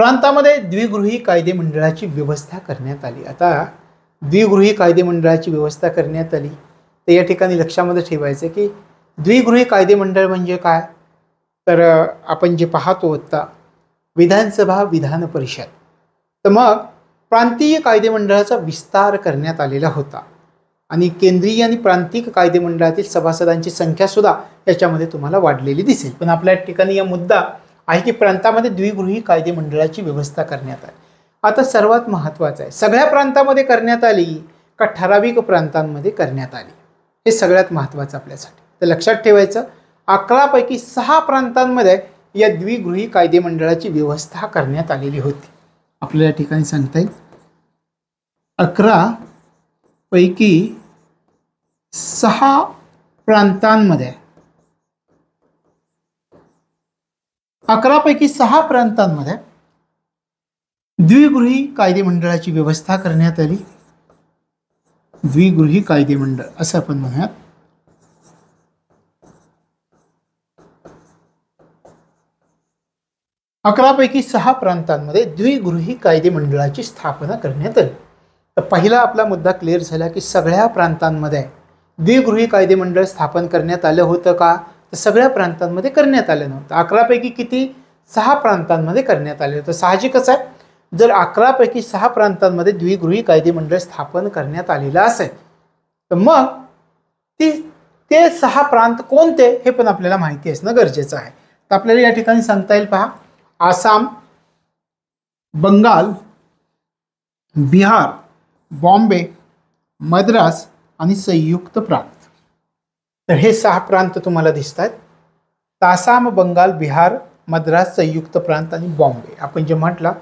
प्रांतामध्ये द्विगृही कायदे मंडळाची व्यवस्था करण्यात आली आता द्विगृही कायदे मंडळाची व्यवस्था करण्यात आली तर या ठिकाणी लक्षामध्ये ठेवायचं की द्विगृही कायदे मंडळ म्हणजे काय तर आपण जे पाहतो आत्ता विधानसभा विधान परिषद तर मग प्रांतीय कायदे मंडळाचा विस्तार करण्यात आलेला होता आणि केंद्रीय आणि प्रांतिक कायदे मंडळातील सभासदांची संख्यासुद्धा याच्यामध्ये तुम्हाला वाढलेली दिसेल पण आपल्या ठिकाणी या मुद्दा आहे की प्रांतामध्ये द्विगृही कायदे मंडळाची व्यवस्था करण्यात आली आता सर्वात महत्त्वाचं आहे सगळ्या प्रांतामध्ये करण्यात आली का ठराविक प्रांतांमध्ये करण्यात आली हे सगळ्यात महत्त्वाचं आपल्यासाठी तर लक्षात ठेवायचं अकरापैकी सहा प्रांतांमध्ये या द्विगृही कायदे मंडळाची व्यवस्था करण्यात आलेली होती आपल्याला या ठिकाणी सांगता येईल अकरा पैकी सहा प्रांतांमध्ये अकरापैकी सहा प्रांतांमध्ये द्विगृही कायदे मंडळाची व्यवस्था करण्यात आली द्विगृही कायदे मंडळ असं आपण म्हणूयात अकरापैकी सहा प्रांतांमध्ये द्विगृही कायदे मंडळाची स्थापना करण्यात आली तर पहिला आपला मुद्दा क्लिअर झाला की सगळ्या प्रांतांमध्ये द्विगृही कायदे मंडळ स्थापन करण्यात आलं होतं का तर सगळ्या प्रांतांमध्ये करण्यात आलं नव्हतं अकरापैकी किती सहा प्रांतांमध्ये करण्यात आले होतं साहजिकच आहे जर अकरापैकी सहा प्रांतांमध्ये द्विगृही मंडळ स्थापन करण्यात आलेलं असेल तर मग ती ते सहा प्रांत कोणते हे पण आपल्याला माहिती असणं गरजेचं आहे तर आपल्याला या ठिकाणी सांगता येईल पहा आसाम बंगाल बिहार बॉम्बे मद्रास आणि संयुक्त प्रांत तर हे सहा प्रांत तुम्हाला दिसत आहेत आसाम बंगाल बिहार मद्रास संयुक्त प्रांत आणि बॉम्बे आपण जे म्हटलं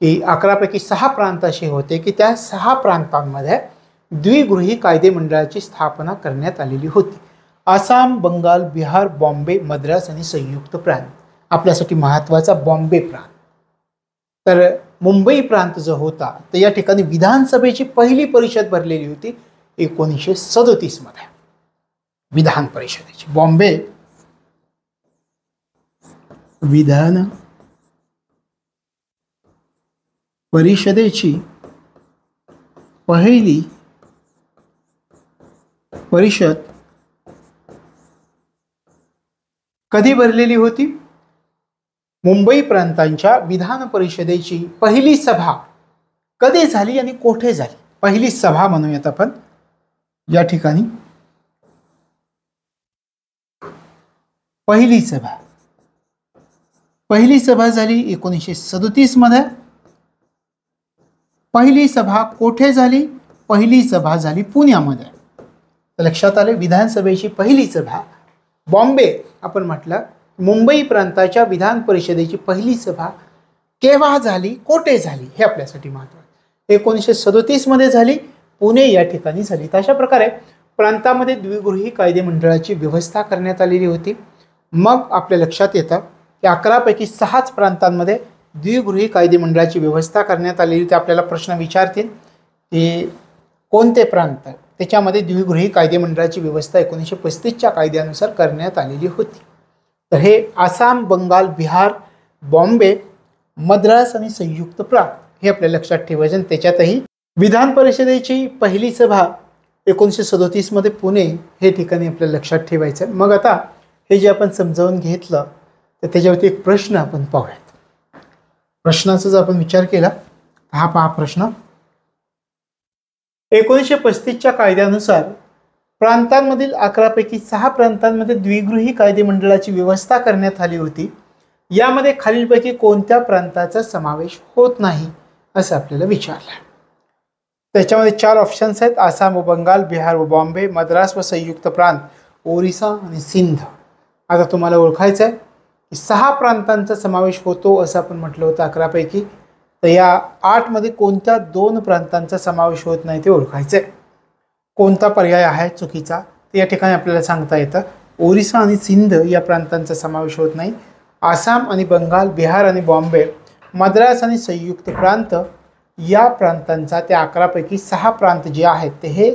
की अकरापैकी सहा प्रांत असे होते की त्या सहा प्रांतांमध्ये द्विगृही कायदे मंडळाची स्थापना करण्यात आलेली होती आसाम बंगाल बिहार बॉम्बे मद्रास आणि संयुक्त प्रांत आपल्यासाठी महत्त्वाचा बॉम्बे प्रांत तर मुंबई प्रांत जो होता तर या ठिकाणी विधानसभेची पहिली परिषद भरलेली होती एकोणीसशे सदोतीसमध्ये विधान परिषदेची बॉम्बे विधान परिषदेची पहिली परिषद कधी भरलेली होती मुंबई प्रांतांच्या विधान परिषदेची पहिली सभा कधी झाली आणि कोठे झाली पहिली सभा म्हणूयात आपण या ठिकाणी पहिली सभा पहिली सभा झाली एकोणीसशे सदतीसमध्ये पहिली सभा कोठे झाली पहिली सभा झाली पुण्यामध्ये लक्षात आले विधानसभेची पहिली सभा बॉम्बे आपण म्हटलं मुंबई प्रांताच्या विधान परिषदेची पहिली सभा केव्हा झाली कोठे झाली हे आपल्यासाठी महत्त्वाचं एकोणीसशे मध्ये झाली पुणे या ठिकाणी झाली तर अशा प्रकारे प्रांतामध्ये द्विगृही कायदे मंडळाची व्यवस्था करण्यात आलेली होती मग आपल्या लक्षात येतं की अकरापैकी सहाच प्रांतांमध्ये द्विगृही कायदे मंडळाची व्यवस्था करण्यात आलेली ते आपल्याला प्रश्न विचारतील की कोणते प्रांत त्याच्यामध्ये द्विगृही कायदे मंडळाची व्यवस्था एकोणीसशे पस्तीसच्या कायद्यानुसार करण्यात आलेली होती तर हे आसाम बंगाल बिहार बॉम्बे मद्रास आणि संयुक्त प्रांत हे आपल्या लक्षात ठेवायचे आणि त्याच्यातही विधान परिषदेची पहिली सभा एकोणीसशे सदोतीसमध्ये पुणे हे ठिकाणी आपल्याला लक्षात ठेवायचं मग आता हे जे आपण समजावून घेतलं तर त्याच्यावरती एक प्रश्न आपण पाहूयात प्रश्नाचा जर आपण विचार केला तर हा पहा प्रश्न एकोणीसशे पस्तीसच्या कायद्यानुसार प्रांतांमधील अकरापैकी सहा प्रांतांमध्ये द्विगृही कायदे मंडळाची व्यवस्था करण्यात आली होती यामध्ये खालीलपैकी कोणत्या प्रांताचा समावेश होत नाही असं आपल्याला विचारलं त्याच्यामध्ये चार ऑप्शन्स आहेत आसाम व बंगाल बिहार व बॉम्बे मद्रास व संयुक्त प्रांत ओरिसा आणि सिंध आता तुम्हाला ओळखायचं आहे की सहा प्रांतांचा समावेश होतो असं आपण म्हटलं होतं अकरापैकी तर या आठमध्ये कोणत्या दोन प्रांतांचा समावेश होत नाही ते ओळखायचं आहे कोणता पर्याय आहे चुकीचा ते या ठिकाणी आपल्याला सांगता येतं ओरिसा आणि सिंध या प्रांतांचा समावेश होत नाही आसाम आणि बंगाल बिहार आणि बॉम्बे मद्रास आणि संयुक्त प्रांत या प्रांतांचा त्या अकरापैकी सहा प्रांत जे आहेत ते हे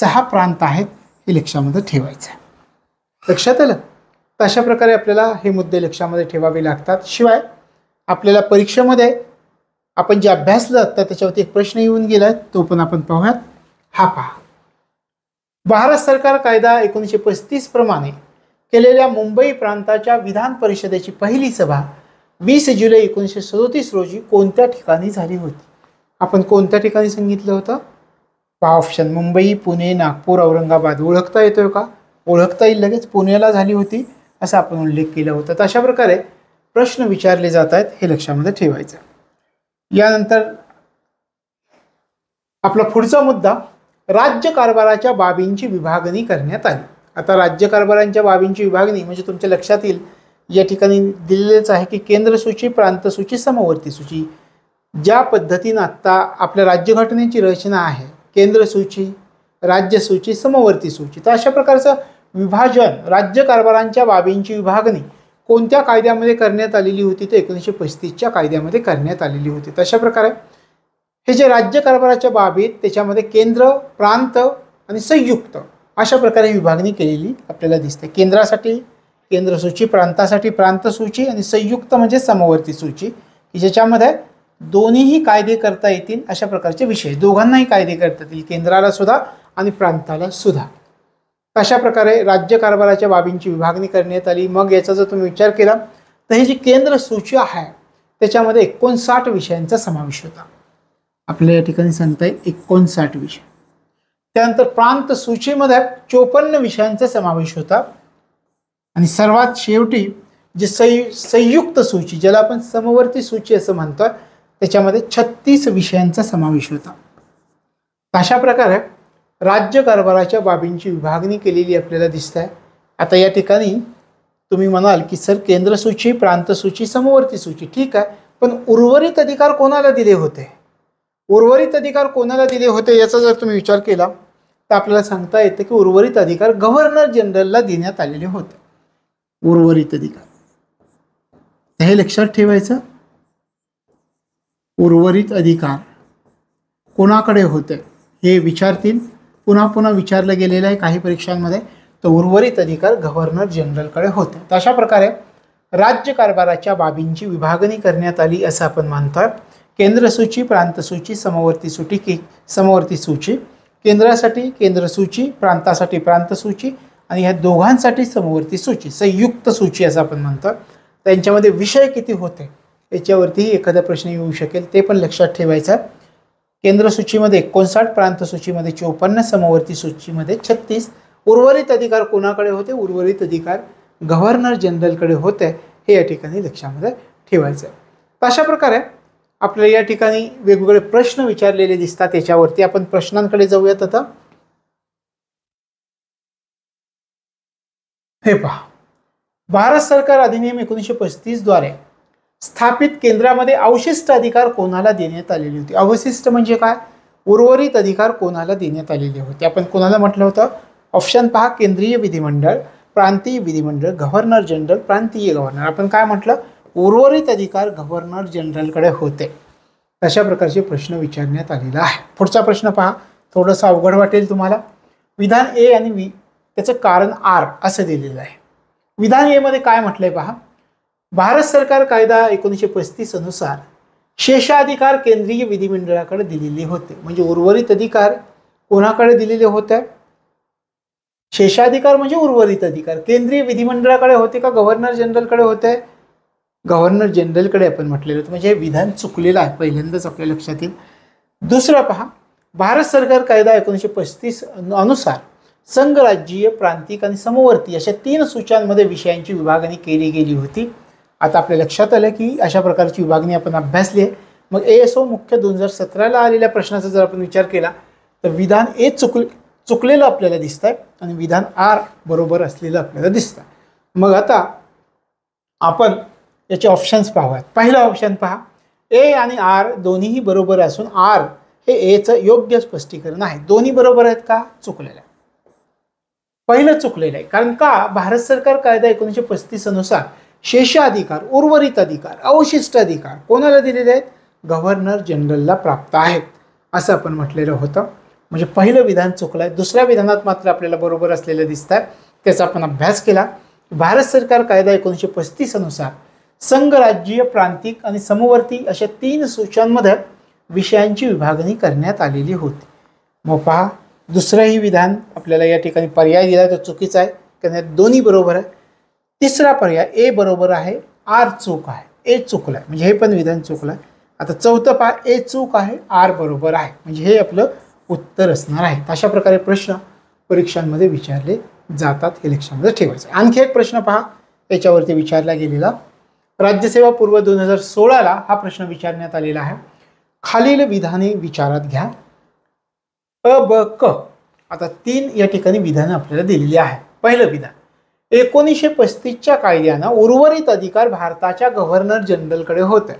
सहा प्रांत आहेत हे लक्षामध्ये ठेवायचं आहे लक्षात आलं तशा प्रकारे आपल्याला हे मुद्दे लक्षामध्ये ठेवावे लागतात शिवाय आपल्याला परीक्षेमध्ये आपण जे अभ्यासलं आत्ता त्याच्यावरती एक प्रश्न येऊन गेला आहे तो पण आपण पाहूयात हा पहा भारत सरकार कायदा एकोणीसशे पस्तीस प्रमाणे केलेल्या मुंबई प्रांताच्या विधान परिषदेची पहिली सभा वीस जुलै एकोणीसशे सदोतीस रोजी कोणत्या ठिकाणी झाली होती आपण कोणत्या ठिकाणी सांगितलं होतं पहा ऑप्शन मुंबई पुणे नागपूर औरंगाबाद ओळखता येतोय का ओळखता येईल लगेच पुण्याला झाली होती असा आपण उल्लेख केला होता तर अशा प्रकारे प्रश्न विचारले जात आहेत हे लक्षामध्ये ठेवायचं यानंतर आपला पुढचा मुद्दा राज्य कारभाराच्या बाबींची विभागणी करण्यात आली आता राज्य कारभारांच्या बाबींची विभागणी म्हणजे तुमच्या लक्षात येईल या ठिकाणी दिलेलेच आहे की केंद्र सूची प्रांत सूची समवर्ती सूची ज्या पद्धतीनं आत्ता आपल्या राज्यघटनेची रचना आहे केंद्र राज्य राज्यसूची समवर्ती सूची तर अशा प्रकारचं विभाजन राज्य कारभारांच्या बाबींची विभागणी कोणत्या कायद्यामध्ये करण्यात आलेली होती तर एकोणीसशे पस्तीसच्या कायद्यामध्ये करण्यात आलेली होती तशा प्रकारे हे जे राज्य कारभाराच्या बाबीत त्याच्यामध्ये केंद्र प्रांत आणि संयुक्त अशा प्रकारे विभागणी केलेली आपल्याला दिसते केंद्रासाठी केंद्र सूची प्रांतासाठी प्रांत सूची आणि संयुक्त म्हणजे समवर्ती सूची की ज्याच्यामध्ये दोन्हीही कायदे करता येतील अशा प्रकारचे विषय दोघांनाही कायदे करता येतील केंद्राला सुद्धा आणि प्रांताला सुद्धा अशा प्रकारे राज्य कारभाराच्या बाबींची विभागणी करण्यात आली मग याचा जर तुम्ही विचार केला तर ही जी केंद्र सूची आहे त्याच्यामध्ये एकोणसाठ विषयांचा समावेश होता आपल्या या ठिकाणी सांगता येईल एकोणसाठ विषय त्यानंतर प्रांत सूचीमध्ये चोपन्न विषयांचा समावेश होता आणि सर्वात शेवटी जी संयु संयुक्त सूची ज्याला आपण समवर्ती सूची असं म्हणतोय त्याच्यामध्ये छत्तीस विषयांचा समावेश होता अशा प्रकारे राज्य कारभाराच्या बाबींची विभागणी केलेली आपल्याला दिसत आहे आता या ठिकाणी तुम्ही म्हणाल की सर केंद्रसूची प्रांतसूची समवर्ती सूची ठीक आहे पण उर्वरित अधिकार कोणाला दिले होते उर्वरित अधिकार कोणाला दिले होते याचा जर तुम्ही विचार केला तर आपल्याला सांगता येतं की उर्वरित अधिकार गव्हर्नर जनरलला देण्यात आलेले होते उर्वरित अधिकार हे लक्षात ठेवायचं उर्वरित अधिकार कोणाकडे होते हे विचारतील पुन्हा पुन्हा विचारलं गेलेलं आहे काही परीक्षांमध्ये तर उर्वरित अधिकार गव्हर्नर जनरलकडे होते तर अशा प्रकारे राज्यकारभाराच्या बाबींची विभागणी करण्यात आली असं आपण मानतात केंद्रसूची प्रांतसूची समवर्ती सूची की समवर्ती सूची केंद्रासाठी केंद्रसूची प्रांतासाठी प्रांतसूची आणि ह्या दोघांसाठी समवर्ती सूची संयुक्त सूची असं आपण म्हणतो त्यांच्यामध्ये विषय किती होते याच्यावरतीही एखादा प्रश्न येऊ शकेल ते पण लक्षात ठेवायचा केंद्र सूचीमध्ये एकोणसाठ प्रांत सूचीमध्ये चोपन्न समवर्ती सूचीमध्ये छत्तीस उर्वरित अधिकार कोणाकडे होते उर्वरित अधिकार गव्हर्नर जनरलकडे होते हे या ठिकाणी लक्षामध्ये ठेवायचं आहे तर अशा प्रकारे आपल्याला या ठिकाणी वेगवेगळे प्रश्न विचारलेले दिसतात याच्यावरती आपण प्रश्नांकडे जाऊयात आता हे पहा भारत सरकार अधिनियम एकोणीसशे पस्तीसद्वारे स्थापित केंद्रामध्ये अवशिष्ट अधिकार कोणाला देण्यात आलेले होते अवशिष्ट म्हणजे काय उर्वरित अधिकार कोणाला देण्यात आलेले होते आपण कोणाला म्हटलं होतं ऑप्शन पहा केंद्रीय विधिमंडळ प्रांतीय विधिमंडळ गव्हर्नर जनरल प्रांतीय गव्हर्नर आपण काय म्हटलं उर्वरित अधिकार गव्हर्नर जनरलकडे होते अशा प्रकारचे प्रश्न विचारण्यात आलेला आहे पुढचा प्रश्न पहा थोडंसं अवघड वाटेल तुम्हाला विधान ए आणि वी त्याचं कारण आर असं दिलेलं आहे विधान एमध्ये काय म्हटलं आहे पहा भारत सरकार कायदा एकोणीसशे पस्तीस अनुसार शेषाधिकार केंद्रीय विधिमंडळाकडे दिलेले होते म्हणजे उर्वरित अधिकार कोणाकडे दिलेले होते शेषाधिकार म्हणजे उर्वरित अधिकार केंद्रीय विधिमंडळाकडे होते का गव्हर्नर जनरलकडे होते गव्हर्नर जनरलकडे आपण म्हटलेलं होतं म्हणजे हे विधान चुकलेलं आहे पहिल्यांदाच आपल्या लक्षात येईल दुसरं पहा भारत सरकार कायदा एकोणीसशे पस्तीस अनुसार संघराज्यीय प्रांतिक आणि समवर्ती अशा तीन सूचांमध्ये विषयांची विभागणी केली गेली होती आता आपल्या लक्षात आलं की अशा प्रकारची विभागणी आपण अभ्यासली आहे मग ए एस ओ मुख्य दोन हजार सतराला आलेल्या प्रश्नाचा जर आपण विचार केला तर विधान ए चुक चुकलेलं आपल्याला दिसत आहे आणि विधान आर बरोबर असलेलं आपल्याला आहे मग आता आपण याचे ऑप्शन्स पाहूयात पहिलं ऑप्शन पहा ए आणि आर दोन्हीही बरोबर असून आर हे एचं योग्य स्पष्टीकरण आहे दोन्ही बरोबर आहेत का चुकलेलं आहे पहिलं चुकलेलं आहे कारण का भारत सरकार कायदा एकोणीसशे पस्तीसनुसार अनुसार शेषाधिकार उर्वरित अधिकार अवशिष्ट अधिकार कोणाला दिलेले आहेत गव्हर्नर जनरलला प्राप्त आहेत असं आपण म्हटलेलं होतं म्हणजे पहिलं विधान चुकलं आहे दुसऱ्या विधानात मात्र आपल्याला बरोबर असलेलं दिसत आहे त्याचा आपण अभ्यास केला भारत सरकार कायदा एकोणीसशे पस्तीस अनुसार संघराज्यीय प्रांतिक आणि समवर्ती अशा तीन सूचांमध्ये विषयांची विभागणी करण्यात आलेली होती मग पहा दुसरंही विधान आपल्याला या ठिकाणी पर्याय दिला तो चुकीचा आहे कारण दोन्ही बरोबर आहे तिसरा पर्याय ए बरोबर आहे आर चूक आहे ए चुकलं आहे म्हणजे हे पण विधान चुकलं आहे आता चौथं पहा ए चूक आहे आर बरोबर आहे म्हणजे हे आपलं उत्तर असणार आहे अशा प्रकारे प्रश्न परीक्षांमध्ये विचारले जातात हे लक्षामध्ये ठेवायचं आणखी एक प्रश्न पहा याच्यावरती विचारला गेलेला राज्यसेवा पूर्व दोन हजार सोळाला हा प्रश्न विचारण्यात आलेला आहे खालील विधाने विचारात घ्या अ ब क आता तीन या ठिकाणी विधानं आपल्याला दिलेली आहे पहिलं विधान एकोणीसशे पस्तीसच्या कायद्यानं उर्वरित अधिकार भारताच्या गव्हर्नर जनरलकडे होते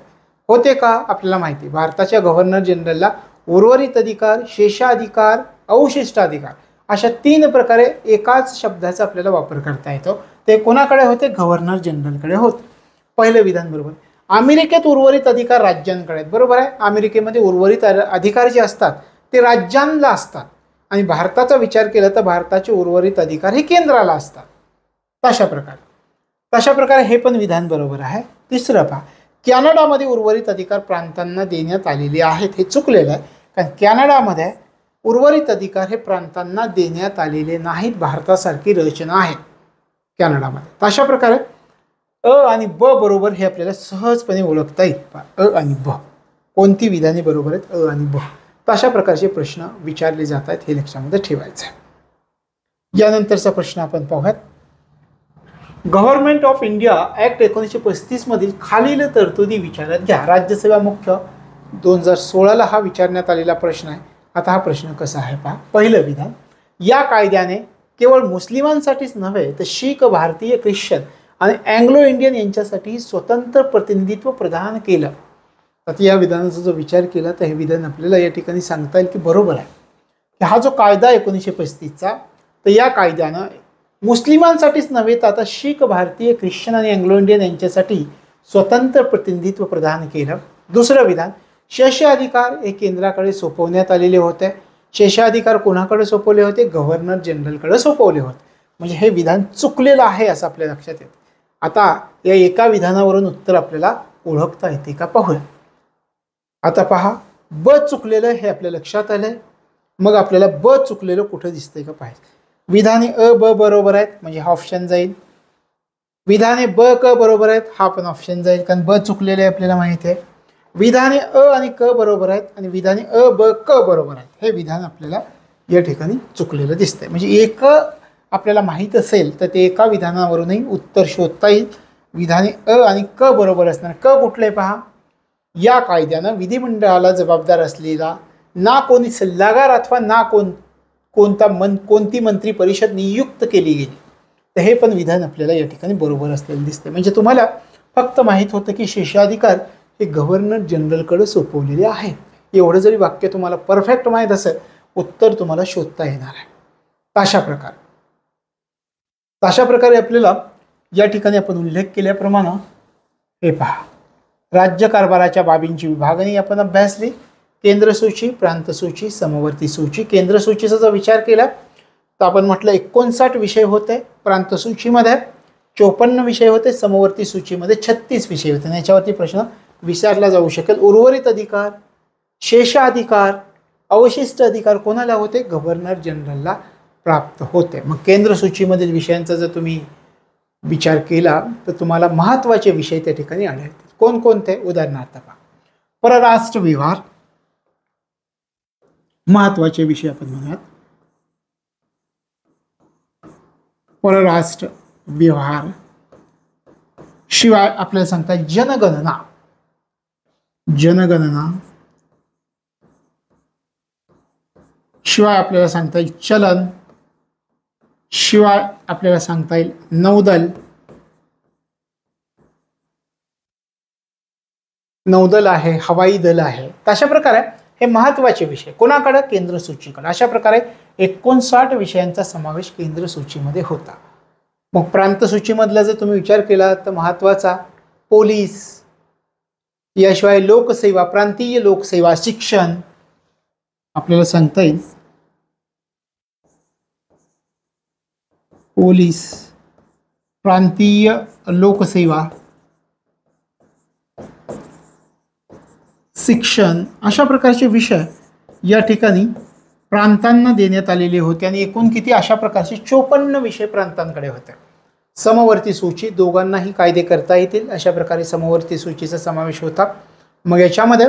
होते का आपल्याला माहिती भारताच्या गव्हर्नर जनरलला उर्वरित अधिकार शेषाधिकार अवशिष्टाधिकार अशा तीन प्रकारे एकाच शब्दाचा आपल्याला वापर करता येतो ते कोणाकडे होते गव्हर्नर जनरलकडे होते पहिलं विधान बरोबर अमेरिकेत उर्वरित अधिकार राज्यांकडे आहेत बरोबर आहे अमेरिकेमध्ये उर्वरित अधिकार जे असतात ते राज्यांना असतात आणि भारताचा विचार केला तर भारताचे उर्वरित अधिकार हे केंद्राला असतात तशा प्रकारे तशा प्रकारे हे पण विधान बरोबर आहे तिसरं पहा कॅनडामध्ये उर्वरित अधिकार प्रांतांना देण्यात आलेले आहेत हे चुकलेलं आहे कारण कॅनडामध्ये उर्वरित अधिकार हे प्रांतांना देण्यात आलेले नाहीत भारतासारखी रचना आहे कॅनडामध्ये तशा प्रकारे अ आणि ब बरोबर हे आपल्याला सहजपणे ओळखता येईल अ आणि ब कोणती विधाने बरोबर आहेत अ आणि ब तशा प्रकारचे प्रश्न विचारले जात आहेत हे लक्षामध्ये ठेवायचं आहे यानंतरचा प्रश्न आपण पाहूयात गव्हर्नमेंट ऑफ इंडिया ॲक्ट एकोणीसशे पस्तीसमधील खालील तरतुदी विचारात घ्या राज्यसेवा मुख्य दोन हजार सोळाला हा विचारण्यात आलेला प्रश्न आहे आता हा प्रश्न कसा आहे पहा पहिलं विधान या कायद्याने केवळ मुस्लिमांसाठीच नव्हे तर शीख भारतीय ख्रिश्चन आणि अँग्लो इंडियन यांच्यासाठी स्वतंत्र प्रतिनिधित्व प्रदान केलं आता या विधानाचा जो विचार केला तर हे विधान आपल्याला या ठिकाणी सांगता येईल की बरोबर आहे हा जो कायदा एकोणीसशे पस्तीसचा तर या कायद्यानं मुस्लिमांसाठीच नव्हे तर आता शीख भारतीय ख्रिश्चन आणि अँग्लो इंडियन यांच्यासाठी स्वतंत्र प्रतिनिधित्व प्रदान केलं दुसरं विधान शेष अधिकार हे केंद्राकडे सोपवण्यात आलेले होते शेष अधिकार कोणाकडे सोपवले होते गव्हर्नर जनरलकडे सोपवले होते म्हणजे हे विधान चुकलेलं आहे असं आपल्या लक्षात येतं आता या एका विधानावरून उत्तर आपल्याला ओळखता येते का पाहूया आता पहा ब चुकलेलं हे आपल्या लक्षात आलं मग आपल्याला ब चुकलेलं कुठं दिसतंय का पाहिजे विधाने अ ब बरोबर आहेत म्हणजे हा ऑप्शन जाईल विधाने ब क बरोबर आहेत हा पण ऑप्शन जाईल कारण ब चुकलेले आपल्याला माहिती आहे विधाने अ आणि क बरोबर आहेत आणि विधाने अ ब क बरोबर आहेत हे विधान आपल्याला या ठिकाणी चुकलेलं दिसतंय म्हणजे एक आपल्याला माहीत असेल तर ते एका विधानावरूनही उत्तर शोधता येईल विधाने अ आणि क बरोबर असणार क कुठले पहा या कायद्यानं विधिमंडळाला जबाबदार असलेला ना कोणी सल्लागार अथवा ना कोण कोणता मन कोणती मंत्री परिषद नियुक्त केली गेली तर हे पण विधान आपल्याला या ठिकाणी बरोबर असलेलं दिसते म्हणजे तुम्हाला फक्त माहीत होतं की शेषाधिकार हे गव्हर्नर जनरलकडे सोपवलेले आहे एवढं जरी वाक्य तुम्हाला परफेक्ट माहीत असेल उत्तर तुम्हाला शोधता येणार आहे अशा प्रकार अशा प्रकारे आपल्याला या ठिकाणी आपण उल्लेख केल्याप्रमाणे हे पहा राज्यकारभाराच्या बाबींची विभागणी आपण अभ्यासली केंद्रसूची प्रांतसूची समवर्ती सूची केंद्रसूचीचा जर विचार केला तर आपण म्हटलं एकोणसाठ विषय होते प्रांतसूचीमध्ये चोपन्न विषय होते समवर्ती सूचीमध्ये छत्तीस विषय होते याच्यावरती प्रश्न विचारला जाऊ शकेल उर्वरित अधिकार शेषाधिकार अवशिष्ट अधिकार कोणाला होते गव्हर्नर जनरलला प्राप्त होते मग केंद्रसूचीमधील विषयांचा जर तुम्ही विचार केला तर तुम्हाला महत्त्वाचे विषय त्या ठिकाणी आढळतील कोणकोणते उदाहरणार्थ पहा परराष्ट्र व्यवहार महत्वाचे विषय आपण म्हणूयात परराष्ट्र व्यवहार शिवाय आपल्याला सांगतात जनगणना जनगणना शिवाय आपल्याला सांगता येईल चलन शिवाय आपल्याला सांगता येईल नौदल नौदल आहे हवाई दल आहे तशा प्रकारे हे महत्त्वाचे विषय कोणाकडे केंद्र सूचीकडे अशा प्रकारे एकोणसाठ विषयांचा समावेश केंद्र सूचीमध्ये होता मग प्रांत सूचीमधला जर तुम्ही विचार केला तर महत्त्वाचा पोलीस याशिवाय लोकसेवा प्रांतीय लोकसेवा शिक्षण आपल्याला सांगता येईल पोलीस प्रांतीय लोकसेवा शिक्षण अशा प्रकारचे विषय या ठिकाणी प्रांतांना देण्यात आलेले होते आणि एकूण किती अशा प्रकारचे चोपन्न विषय प्रांतांकडे होते समवर्ती सूची दोघांनाही कायदे करता येतील अशा प्रकारे समवर्ती सूचीचा समावेश होता मग याच्यामध्ये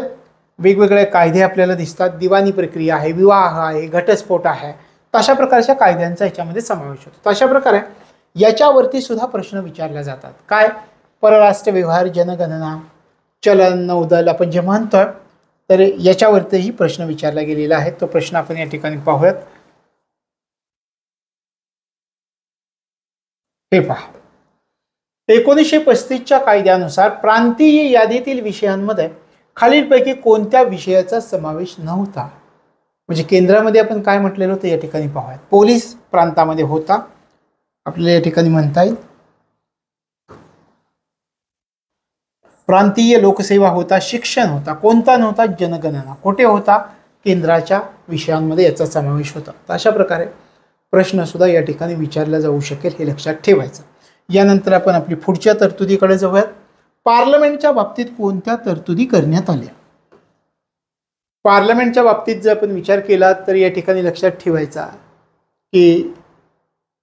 वेगवेगळे कायदे आपल्याला दिसतात दिवाणी प्रक्रिया आहे विवाह आहे घटस्फोट आहे तशा प्रकारच्या कायद्यांचा याच्यामध्ये समावेश होतो तशा प्रकारे याच्यावरती सुद्धा प्रश्न विचारले जातात काय परराष्ट्र व्यवहार जनगणना चलन नौदल आपण जे म्हणतोय तर याच्यावरतीही प्रश्न विचारला गेलेला आहे तो प्रश्न आपण या ठिकाणी पाहूयात हे पहा एकोणीसशे पस्तीसच्या कायद्यानुसार प्रांतीय यादीतील विषयांमध्ये खालीलपैकी कोणत्या विषयाचा समावेश नव्हता म्हणजे केंद्रामध्ये आपण काय म्हटलेलं होतं या ठिकाणी पाहूयात पोलीस प्रांतामध्ये होता आपल्याला या ठिकाणी म्हणता येईल प्रांतीय लोकसेवा होता शिक्षण होता कोणता नव्हता जनगणना कुठे होता केंद्राच्या विषयांमध्ये याचा समावेश होता तर अशा प्रकारे प्रश्नसुद्धा या ठिकाणी विचारला जाऊ शकेल हे लक्षात ठेवायचं यानंतर आपण आपली पुढच्या तरतुदीकडे जाऊयात पार्लमेंटच्या बाबतीत कोणत्या तरतुदी करण्यात आल्या पार्लमेंटच्या बाबतीत जर आपण विचार केला तर या ठिकाणी लक्षात ठेवायचा की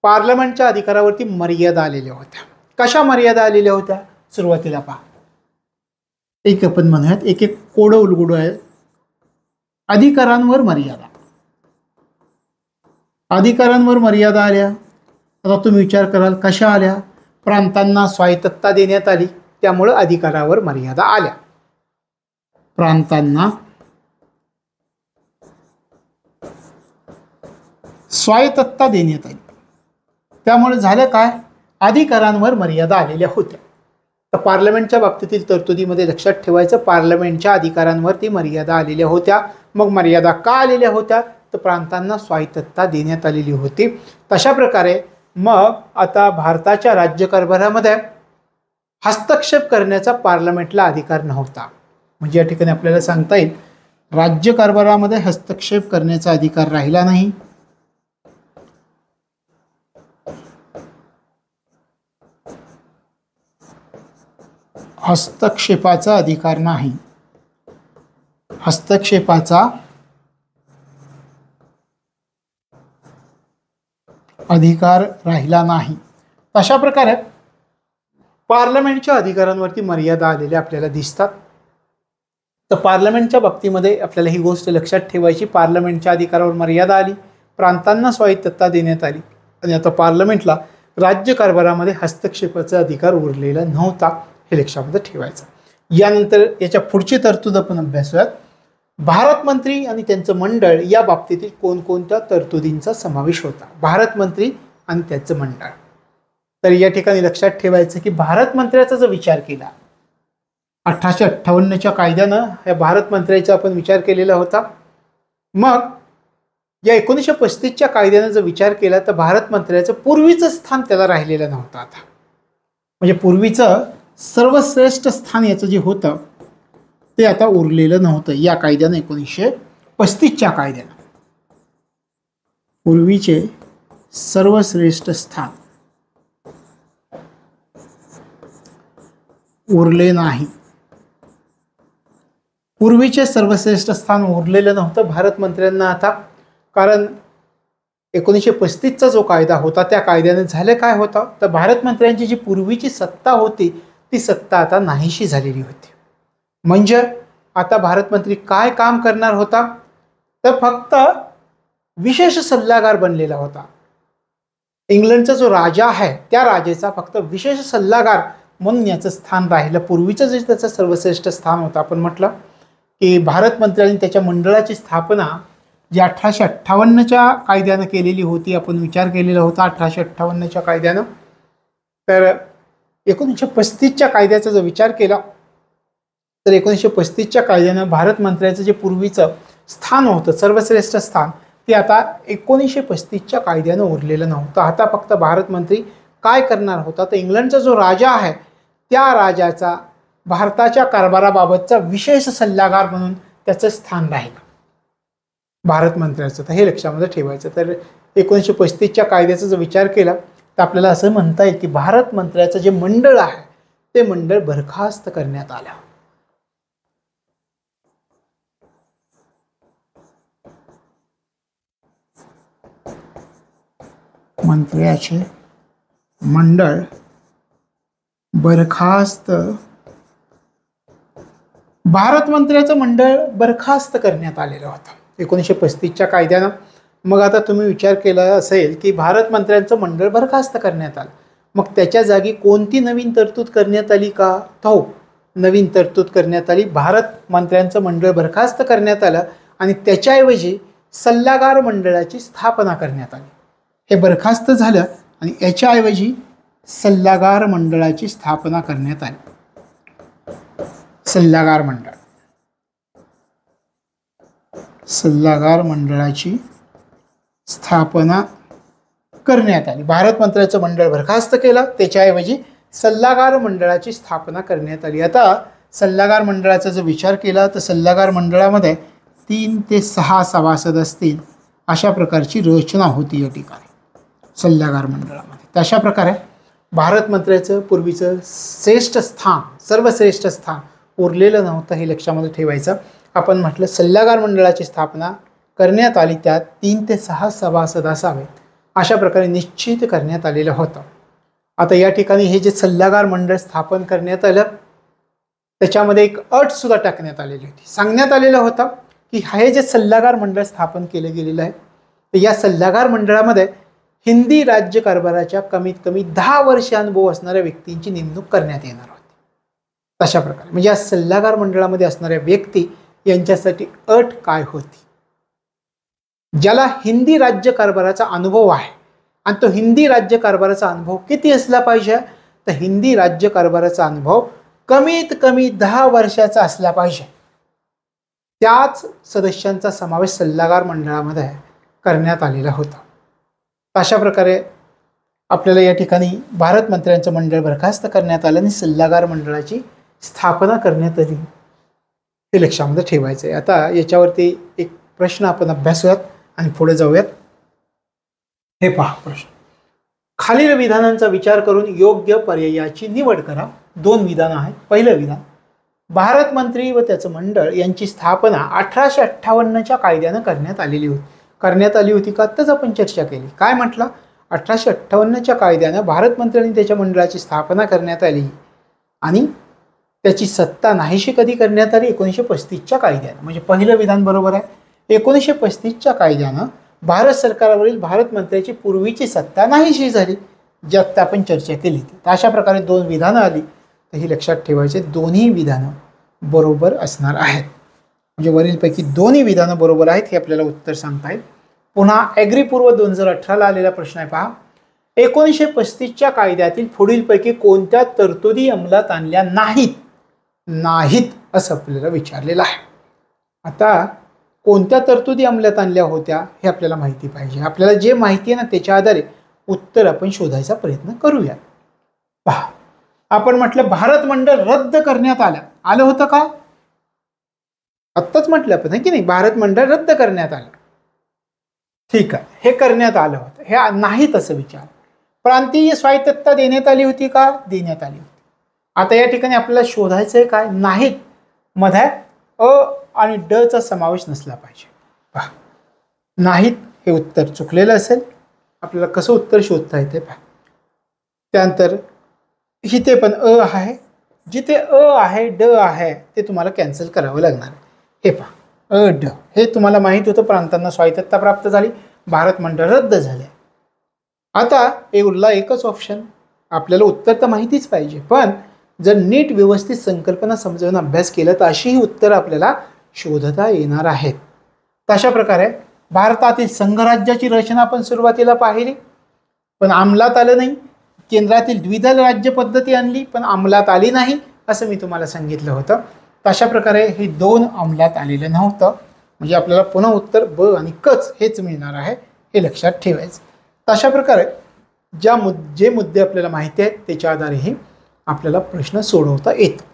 पार्लमेंटच्या अधिकारावरती मर्यादा आलेल्या होत्या कशा मर्यादा आलेल्या होत्या सुरुवातीला पहा एक आपण म्हणूयात एक एक कोडं उलगुडू आहे अधिकारांवर मर्यादा अधिकारांवर मर्यादा आल्या आता तुम्ही विचार कराल कशा आल्या प्रांतांना स्वायत्तता देण्यात आली त्यामुळे अधिकारावर मर्यादा आल्या प्रांतांना स्वायत्तता देण्यात आली त्यामुळे झालं काय अधिकारांवर मर्यादा आलेल्या होत्या तर पार्लमेंटच्या बाबतीतील तरतुदीमध्ये लक्षात ठेवायचं पार्लमेंटच्या अधिकारांवरती मर्यादा आलेल्या होत्या मग मर्यादा का आलेल्या होत्या तर प्रांतांना स्वायत्तता देण्यात आलेली होती तशा प्रकारे मग आता भारताच्या राज्यकारभारामध्ये हस्तक्षेप करण्याचा पार्लमेंटला अधिकार नव्हता म्हणजे या ठिकाणी आपल्याला सांगता येईल राज्यकारभारामध्ये हस्तक्षेप करण्याचा अधिकार राहिला नाही हस्तक्षेपाचा अधिकार नाही हस्तक्षेपाचा अधिकार राहिला नाही अशा प्रकारे पार्लमेंटच्या अधिकारांवरती मर्यादा आलेल्या आपल्याला दिसतात तर पार्लमेंटच्या बाबतीमध्ये आपल्याला ही गोष्ट लक्षात ठेवायची पार्लमेंटच्या अधिकारावर मर्यादा आली प्रांतांना स्वायत्तता देण्यात आली आणि आता पार्लमेंटला राज्यकारभारामध्ये हस्तक्षेपाचा अधिकार उरलेला नव्हता हे लक्षामध्ये ठेवायचं यानंतर याच्या पुढची तरतूद आपण अभ्यासूयात भारत मंत्री आणि त्यांचं मंडळ या बाबतीतील कोणकोणत्या तरतुदींचा समावेश होता भारत मंत्री आणि त्याचं मंडळ तर या ठिकाणी लक्षात ठेवायचं की भारत मंत्र्याचा जो विचार केला अठराशे अठ्ठावन्नच्या कायद्यानं या भारत मंत्र्याचा आपण विचार केलेला होता मग या एकोणीसशे पस्तीसच्या कायद्यानं जर विचार केला तर भारत मंत्र्याचं पूर्वीचं स्थान त्याला राहिलेलं नव्हतं आता म्हणजे पूर्वीचं सर्वश्रेष्ठ स्थान याचं जे होतं ते आता उरलेलं नव्हतं या कायद्यानं एकोणीसशे पस्तीसच्या कायद्यानं पूर्वीचे सर्वश्रेष्ठ स्थान उरले नाही पूर्वीचे सर्वश्रेष्ठ स्थान उरलेलं नव्हतं भारत मंत्र्यांना आता कारण एकोणीसशे पस्तीसचा जो कायदा होता त्या कायद्याने झालं काय होतं तर भारत मंत्र्यांची जी पूर्वीची सत्ता होती ती सत्ता आता नाहीशी झालेली होती म्हणजे आता भारतमंत्री काय काम करणार होता तर फक्त विशेष सल्लागार बनलेला होता इंग्लंडचा जो राजा आहे त्या राजेचा फक्त विशेष सल्लागार म्हणून याचं स्थान राहिलं पूर्वीचं जे त्याचं सर्वश्रेष्ठ स्थान होतं आपण म्हटलं की भारत मंत्र्यांनी त्याच्या मंडळाची स्थापना जी अठराशे अठ्ठावन्नच्या कायद्यानं केलेली होती आपण विचार केलेला होता अठराशे अठ्ठावन्नच्या कायद्यानं तर एकोणीसशे पस्तीसच्या कायद्याचा जर विचार केला तर एकोणीसशे पस्तीसच्या कायद्यानं भारत मंत्र्याचं जे पूर्वीचं स्थान होतं सर्वश्रेष्ठ स्थान ते आता एकोणीसशे पस्तीसच्या कायद्यानं उरलेलं नव्हतं आता फक्त भारत मंत्री काय करणार होता तर इंग्लंडचा जो राजा आहे त्या राजाचा भारताच्या कारभाराबाबतचा विशेष सल्लागार म्हणून त्याचं स्थान राहील भारत मंत्र्याचं तर हे लक्षामध्ये ठेवायचं तर एकोणीसशे पस्तीसच्या कायद्याचा जर विचार केला तर आपल्याला असं म्हणता येईल की भारत मंत्र्याचं जे मंडळ आहे ते मंडळ बरखास्त करण्यात आलं मंत्र्याचे मंडळ बरखास्त भारत मंत्र्याचं मंडळ बरखास्त करण्यात आलेलं होतं एकोणीसशे पस्तीसच्या कायद्यानं मग आता तुम्ही विचार केला असेल की भारत मंत्र्यांचं मंडळ बरखास्त करण्यात आलं मग त्याच्या जागी कोणती नवीन तरतूद करण्यात आली का तो नवीन तरतूद करण्यात आली भारत मंत्र्यांचं मंडळ बरखास्त करण्यात आलं आणि त्याच्याऐवजी सल्लागार मंडळाची स्थापना करण्यात आली हे बरखास्त झालं आणि याच्याऐवजी सल्लागार मंडळाची स्थापना करण्यात आली सल्लागार मंडळ सल्लागार मंडळाची स्थापना करण्यात आली भारत मंत्र्याचं मंडळ बरखास्त केलं त्याच्याऐवजी सल्लागार मंडळाची स्थापना करण्यात आली आता सल्लागार मंडळाचा जर विचार केला तर सल्लागार मंडळामध्ये तीन ते सहा सभासद असतील अशा प्रकारची रचना होती या ठिकाणी सल्लागार मंडळामध्ये तशा प्रकारे भारत मंत्र्याचं पूर्वीचं श्रेष्ठ स्थान सर्वश्रेष्ठ स्थान उरलेलं नव्हतं हे लक्षामध्ये ठेवायचं आपण म्हटलं सल्लागार मंडळाची स्थापना करण्यात आली त्यात तीन ते सहा सभासद असावेत अशा प्रकारे निश्चित करण्यात आलेलं होतं आता या ठिकाणी हे जे सल्लागार मंडळ स्थापन करण्यात आलं त्याच्यामध्ये एक अटसुद्धा टाकण्यात आलेली होती सांगण्यात आलेलं होतं की हे जे सल्लागार मंडळ स्थापन केलं गेलेलं आहे तर या सल्लागार मंडळामध्ये हिंदी राज्य कारभाराच्या कमीत कमी दहा वर्ष अनुभव असणाऱ्या व्यक्तींची नेमणूक करण्यात येणार होती तशा प्रकारे म्हणजे या सल्लागार मंडळामध्ये असणाऱ्या व्यक्ती यांच्यासाठी अट काय होती ज्याला हिंदी राज्य कारभाराचा अनुभव आहे आणि तो हिंदी राज्य कारभाराचा अनुभव किती असला पाहिजे तर हिंदी राज्य कारभाराचा अनुभव कमीत कमी दहा वर्षाचा असला पाहिजे त्याच सदस्यांचा समावेश सल्लागार मंडळामध्ये करण्यात आलेला होता अशा प्रकारे आपल्याला या ठिकाणी भारत मंत्र्यांचं मंडळ बरखास्त करण्यात आलं आणि सल्लागार मंडळाची स्थापना करण्यात आली हे लक्षामध्ये ठेवायचं आहे आता याच्यावरती एक प्रश्न आपण अभ्यासूयात आणि पुढे जाऊयात हे पहा प्रश्न खालील विधानांचा विचार करून योग्य पर्यायाची निवड करा दोन विधानं आहेत पहिलं विधान भारत मंत्री व त्याचं मंडळ यांची स्थापना अठराशे अठ्ठावन्नच्या कायद्यानं करण्यात आलेली होती करण्यात आली होती का आत्ताच आपण चर्चा केली काय म्हटलं अठराशे अठ्ठावन्नच्या कायद्यानं भारत मंत्री आणि त्याच्या मंडळाची स्थापना करण्यात आली आणि त्याची सत्ता नाहीशी कधी करण्यात आली एकोणीसशे पस्तीसच्या कायद्यानं म्हणजे पहिलं विधान बरोबर आहे एकोणीसशे पस्तीसच्या कायद्यानं भारत सरकारवरील भारत मंत्र्याची पूर्वीची सत्ता नाहीशी झाली ज्यात आपण चर्चा केली तर अशा प्रकारे दोन विधानं आली तर ही लक्षात ठेवायचे दोन्ही विधानं बरोबर असणार आहेत म्हणजे वरीलपैकी दोन्ही विधानं बरोबर आहेत हे आपल्याला उत्तर सांगता येईल पुन्हा ॲग्रीपूर्व दोन हजार अठराला आलेला प्रश्न आहे पहा एकोणीसशे पस्तीसच्या कायद्यातील पुढीलपैकी कोणत्या तरतुदी अंमलात आणल्या नाहीत नाहीत असं आपल्याला विचारलेलं आहे आता कोणत्या तरतुदी अंमलात आणल्या होत्या हे आपल्याला माहिती पाहिजे आपल्याला जे माहिती आहे ना त्याच्या आधारे उत्तर आपण शोधायचा प्रयत्न करूया पहा आपण म्हटलं भारत मंडळ रद्द करण्यात आलं आलं होतं का आत्ताच म्हटलं आपण की नाही भारत मंडळ रद्द करण्यात आलं ठीक आहे हे करण्यात आलं होतं हे नाही तसं विचार प्रांतीय स्वायत्तता देण्यात आली होती का देण्यात आली होती आता या ठिकाणी आपल्याला शोधायचं आहे काय नाहीत मध्ये अ आणि ड चा समावेश नसला पाहिजे पहा नाहीत हे उत्तर चुकलेलं असेल आपल्याला कसं उत्तर शोधता येते पहा त्यानंतर इथे पण अ आहे जिथे अ आहे ड आहे ते तुम्हाला कॅन्सल करावं लागणार हे पहा अ ड हे तुम्हाला माहीत होतं प्रांतांना स्वायत्तता प्राप्त झाली भारत मंडळ रद्द झाले आता हे उरला एकच ऑप्शन आपल्याला उत्तर तर माहितीच पाहिजे पण जर नीट व्यवस्थित संकल्पना समजावून अभ्यास केला तर अशीही उत्तर आपल्याला शोधता येणार आहेत तशा प्रकारे भारतातील संघराज्याची रचना आपण सुरुवातीला पाहिली पण अंमलात आलं नाही केंद्रातील द्विदल राज्य पद्धती आणली पण अंमलात आली नाही असं मी तुम्हाला सांगितलं होतं तशा प्रकारे हे दोन अंमलात आलेलं नव्हतं म्हणजे आपल्याला पुन्हा उत्तर ब आणि कच हेच मिळणार आहे हे लक्षात ठेवायचं तशा प्रकारे ज्या मुद् जे मुद्दे आपल्याला माहिती आहेत त्याच्या आधारेही आपल्याला प्रश्न सोडवता येतो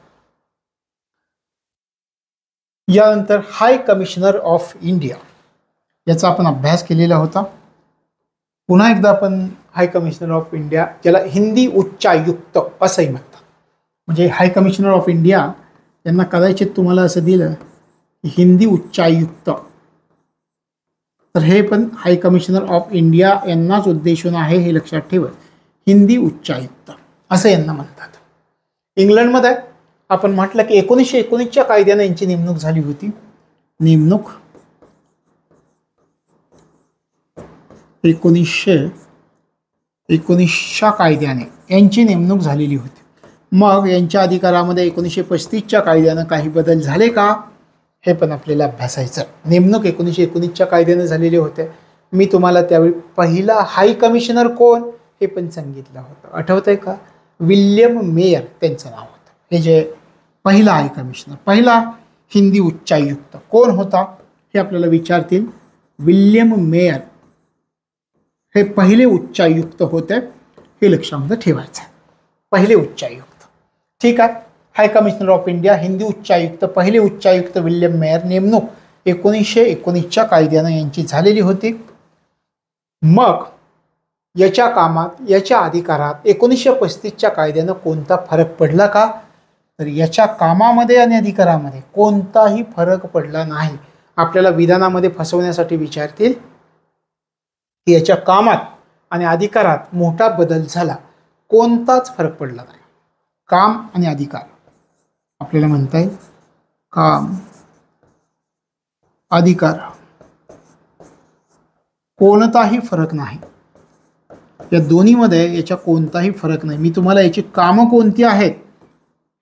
यानंतर हाय कमिशनर ऑफ इंडिया याचा आपण अभ्यास केलेला होता पुन्हा एकदा आपण हाय कमिशनर ऑफ इंडिया ज्याला हिंदी उच्चायुक्त असंही म्हणतात म्हणजे हाय कमिशनर ऑफ इंडिया यांना कदाचित तुम्हाला असं दिलं की हिंदी उच्चायुक्त तर हे पण हाय कमिशनर ऑफ इंडिया यांनाच उद्देशून आहे हे लक्षात ठेवत हिंदी उच्चायुक्त असं यांना म्हणतात इंग्लंडमध्ये आपण म्हटलं की एकोणीसशे एकोणीसच्या कायद्याने यांची नेमणूक झाली होती नेमणूक एकोणीसशे एकोणीसच्या कायद्याने यांची नेमणूक झालेली होती मग यांच्या अधिकारामध्ये एकोणीसशे पस्तीसच्या कायद्यानं काही बदल झाले का हे पण आपल्याला अभ्यासायचं नेमणूक एकोणीसशे एकोणीसच्या कायद्यानं झालेली होते मी तुम्हाला त्यावेळी पहिला हाय कमिशनर कोण हे पण सांगितलं होतं आठवत आहे का विल्यम मेयर त्यांचं नाव होतं हे जे पहिला हाय कमिशनर पहिला हिंदी उच्चायुक्त कोण होता हे आपल्याला विचारतील विल्यम मेयर हे पहिले उच्चायुक्त होते हे लक्षामध्ये ठेवायचं आहे पहिले उच्चायुक्त ठीक आहे high commissioner of India Hindi उच्चायुक्त पहिले उच्चायुक्त विल्यम मेयर नेमणूक एकोणीसशे एकोणीसच्या कायद्यानं यांची झालेली होती मग याच्या कामात याच्या अधिकारात एकोणीसशे पस्तीसच्या कायद्यानं कोणता फरक पडला का तर याच्या कामामध्ये आणि अधिकारामध्ये कोणताही फरक पडला नाही आपल्याला विधानामध्ये फसवण्यासाठी विचारतील की याच्या कामात आणि अधिकारात मोठा बदल झाला कोणताच फरक पडला नाही काम आणि अधिकार आपल्याला म्हणता येईल काम अधिकार कोणताही फरक नाही या दोन्हीमध्ये याच्या कोणताही फरक नाही मी तुम्हाला याची कामं कोणती आहेत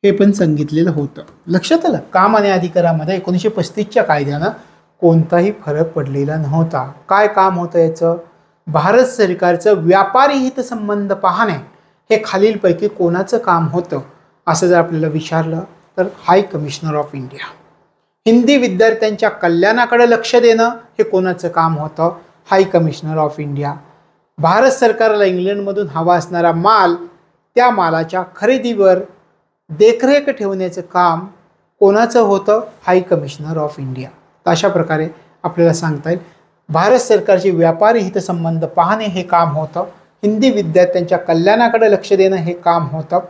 हे पण सांगितलेलं होतं लक्षात आलं काम आणि अधिकारामध्ये एकोणीसशे पस्तीसच्या कायद्यानं कोणताही फरक पडलेला नव्हता काय काम होतं याचं भारत सरकारचं व्यापारी हितसंबंध पाहणे हे खालीलपैकी कोणाचं काम होतं असं जर आपल्याला विचारलं तर high commissioner of India Hindi विद्यार्थ्यांच्या कल्याणाकडे लक्ष देणं हे कोणाचं काम होतं high commissioner of India Bharat सरकारला इंग्लंडमधून हवा असणारा माल त्या मालाच्या खरेदीवर देखरेख ठेवण्याचं काम कोणाचं होतं हाय कमिशनर ऑफ इंडिया तर अशा प्रकारे आपल्याला सांगता येईल भारत सरकारचे व्यापारी हितसंबंध पाहणे हे काम होतं हिंदी विद्यार्थ्यांच्या कल्याणाकडे लक्ष देणं हे काम होतं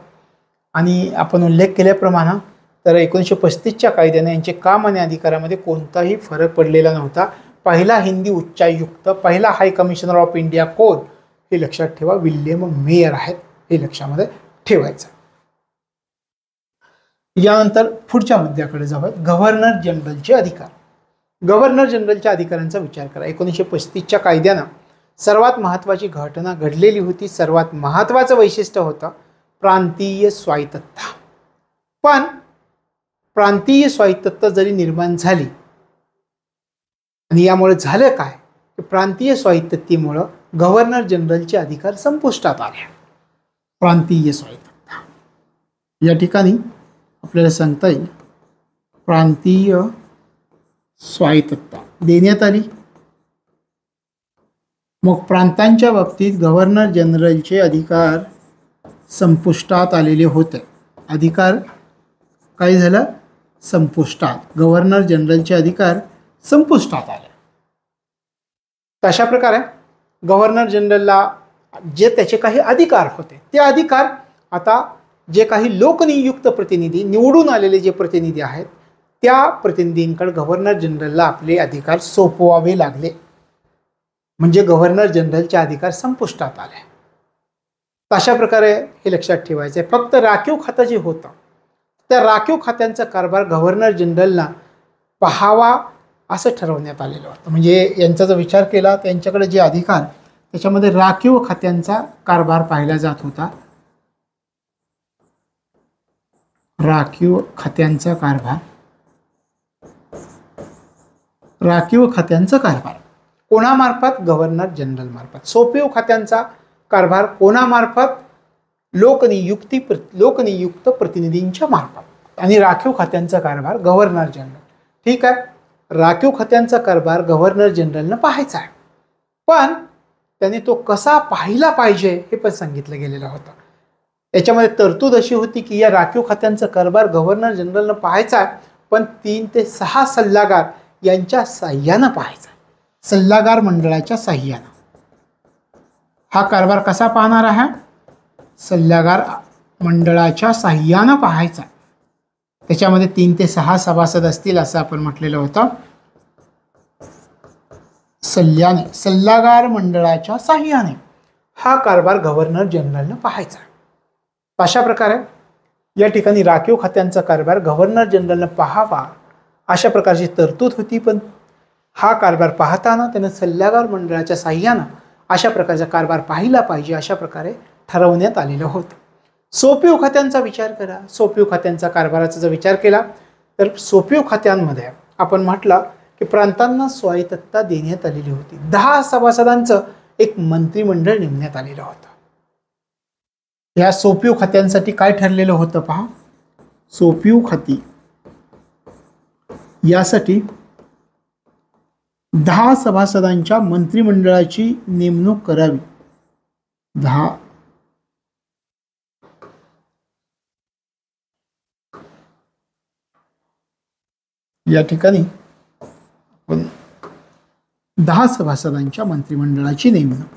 आणि आपण उल्लेख केल्याप्रमाणे तर एकोणीसशे पस्तीसच्या कायद्याने यांचे काम आणि अधिकारामध्ये कोणताही फरक पडलेला नव्हता पहिला हिंदी उच्चायुक्त पहिला हाय कमिशनर ऑफ इंडिया कोण हे लक्षात ठेवा विल्यम मेयर आहेत हे लक्षामध्ये ठेवायचं यानंतर पुढच्या मुद्द्याकडे जाऊयात गव्हर्नर जनरलचे अधिकार गव्हर्नर जनरलच्या अधिकारांचा विचार करा एकोणीसशे पस्तीसच्या कायद्यानं सर्वात महत्त्वाची घटना घडलेली होती सर्वात महत्त्वाचं वैशिष्ट्य होतं प्रांतीय स्वायत्तता पण प्रांतीय स्वायत्तता जरी निर्माण झाली आणि यामुळे झालं काय की प्रांतीय स्वायत्ततेमुळं गव्हर्नर जनरलचे अधिकार संपुष्टात आले प्रांतीय स्वायत्तता या ठिकाणी आपल्याला सांगता येईल प्रांतीय स्वायत्तता देण्यात आली मग प्रांतांच्या बाबतीत गव्हर्नर जनरलचे अधिकार संपुष्टात आलेले होते अधिकार काय झालं संपुष्टात गव्हर्नर जनरलचे अधिकार संपुष्टात आले तशा प्रकारे गव्हर्नर जनरलला जे त्याचे काही अधिकार होते ते अधिकार आता जे काही लोकनियुक्त प्रतिनिधी निवडून आलेले जे प्रतिनिधी आहेत त्या प्रतिनिधींकडे गव्हर्नर जनरलला आपले अधिकार सोपवावे लागले म्हणजे गव्हर्नर जनरलचे अधिकार संपुष्टात आले अशा प्रकारे हे लक्षात ठेवायचं आहे फक्त राखीव खातं जे होतं त्या राखीव खात्यांचा कारभार गव्हर्नर जनरलना पाहावा असं ठरवण्यात आलेलं होतं म्हणजे यांचा जो विचार केला त्यांच्याकडे जे अधिकार त्याच्यामध्ये राखीव खात्यांचा कारभार पाहिला जात होता राखीव खात्यांचा कारभार राखीव खात्यांचा कारभार कोणामार्फत गव्हर्नर जनरल मार्फत सोपीव खात्यांचा कारभार कोणामार्फत लोकनियुक्ती लोकनियुक्त प्रतिनिधींच्या मार्फत आणि राखीव खात्यांचा कारभार गव्हर्नर जनरल ठीक आहे राखीव खात्यांचा कारभार गव्हर्नर जनरलनं पाहायचा आहे पण त्यांनी तो कसा पाहिला पाहिजे हे पण सांगितलं गेलेलं होतं याच्यामध्ये तरतूद अशी होती की या राखीव खात्यांचा कारभार गव्हर्नर जनरलनं पाहायचा पण तीन ते सहा सल्लागार यांच्या साह्यानं पाहायचा सल्लागार मंडळाच्या साह्यानं हा कारभार कसा पाहणार आहे सल्लागार मंडळाच्या साह्यानं पाहायचा त्याच्यामध्ये तीन ते सहा सभासद असतील असं आपण म्हटलेलं होतं सल्ल्याने सल्लागार मंडळाच्या साह्याने हा कारभार गव्हर्नर जनरलनं पाहायचा अशा प्रकारे या ठिकाणी राखीव खात्यांचा कारभार गव्हर्नर जनरलनं पाहावा अशा प्रकारची तरतूद होती पण हा कारभार पाहताना त्यानं सल्लागार मंडळाच्या साह्यानं अशा प्रकारचा कारभार पाहिला पाहिजे अशा प्रकारे ठरवण्यात आलेलं होतं सोपीव खात्यांचा विचार करा सोपीव खात्यांचा कारभाराचा जर विचार केला तर सोपीव खात्यांमध्ये आपण म्हटलं की प्रांतांना स्वायत्तता देण्यात आलेली होती दहा सभासदांचं एक मंत्रिमंडळ नेमण्यात आलेलं होतं या सोपीव खात्यांसाठी काय ठरलेलं होतं पहा सोपीव खाती यासाठी दहा सभासदांच्या मंत्रिमंडळाची नेमणूक करावी दहा या ठिकाणी आपण दहा सभासदांच्या मंत्रिमंडळाची नेमणूक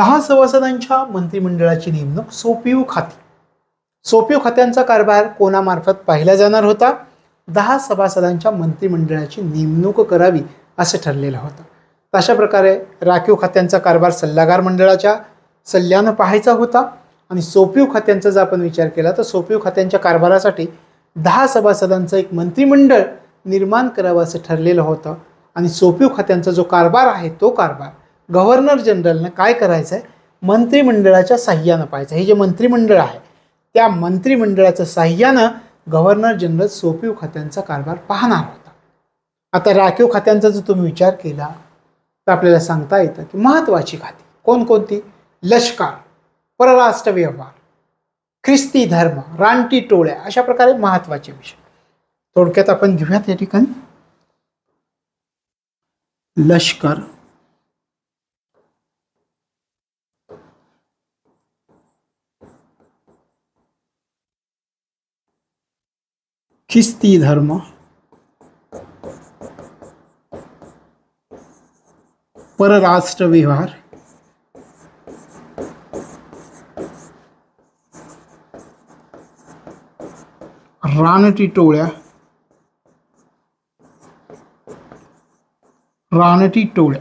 दहा सभासदांच्या मंत्रिमंडळाची नेमणूक सोपीव खाती सोपीव खात्यांचा कारभार कोणामार्फत पाहिला जाणार होता दहा सभासदांच्या मंत्रिमंडळाची नेमणूक करावी असं ठरलेलं होतं अशा प्रकारे राखीव खात्यांचा कारभार सल्लागार मंडळाच्या सल्ल्यानं पाहायचा होता आणि सोपीव खात्यांचा जर आपण विचार केला तर सोपीव खात्यांच्या कारभारासाठी दहा सभासदांचं एक मंत्रिमंडळ निर्माण करावं असं ठरलेलं होतं आणि सोपीव खात्यांचा जो कारभार आहे तो कारभार गव्हर्नर जनरलनं काय करायचं आहे मंत्रिमंडळाच्या साह्यानं पाहायचं हे जे मंत्रिमंडळ आहे त्या मंत्रिमंडळाच्या साह्यानं गव्हर्नर जनरल सोपीव खात्यांचा कारभार पाहणार होता आता राखीव खात्यांचा जर तुम्ही विचार केला तर आपल्याला सांगता येतं की महत्त्वाची खाती कोणकोणती लष्कर परराष्ट्र व्यवहार ख्रिस्ती धर्म रानटी टोळ्या अशा प्रकारे महत्त्वाचे विषय थोडक्यात आपण घेऊयात या ठिकाणी लष्कर ख्रिस्ती धर्म परराष्ट्र व्यवहार रानटी टोळ्या रानटी टोळ्या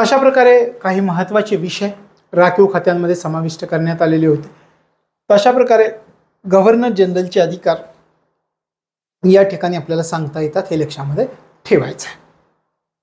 अशा प्रकारे काही महत्त्वाचे विषय राखीव खात्यांमध्ये समाविष्ट करण्यात आलेले होते तशा प्रकारे गव्हर्नर जनरलचे अधिकार या ठिकाणी आपल्याला सांगता येतात हे लक्षामध्ये ठेवायचं आहे